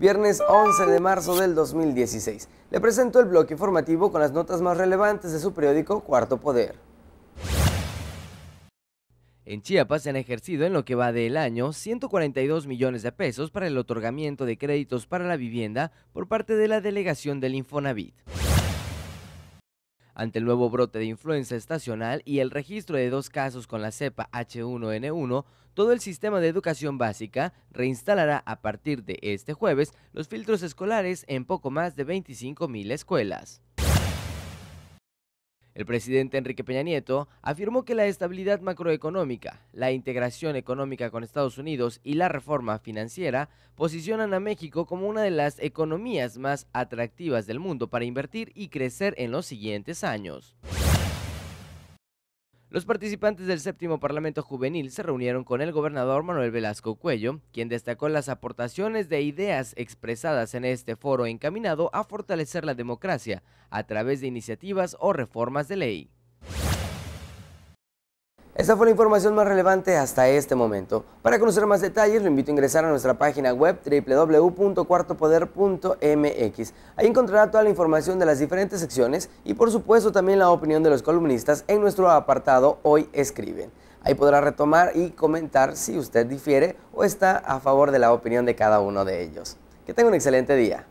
viernes 11 de marzo del 2016. Le presento el bloque informativo con las notas más relevantes de su periódico Cuarto Poder. En Chiapas se han ejercido en lo que va del año 142 millones de pesos para el otorgamiento de créditos para la vivienda por parte de la delegación del Infonavit ante el nuevo brote de influenza estacional y el registro de dos casos con la cepa H1N1, todo el sistema de educación básica reinstalará a partir de este jueves los filtros escolares en poco más de 25.000 escuelas. El presidente Enrique Peña Nieto afirmó que la estabilidad macroeconómica, la integración económica con Estados Unidos y la reforma financiera posicionan a México como una de las economías más atractivas del mundo para invertir y crecer en los siguientes años. Los participantes del séptimo Parlamento Juvenil se reunieron con el gobernador Manuel Velasco Cuello, quien destacó las aportaciones de ideas expresadas en este foro encaminado a fortalecer la democracia a través de iniciativas o reformas de ley. Esta fue la información más relevante hasta este momento. Para conocer más detalles, lo invito a ingresar a nuestra página web www.cuartopoder.mx. Ahí encontrará toda la información de las diferentes secciones y por supuesto también la opinión de los columnistas en nuestro apartado Hoy Escriben. Ahí podrá retomar y comentar si usted difiere o está a favor de la opinión de cada uno de ellos. Que tenga un excelente día.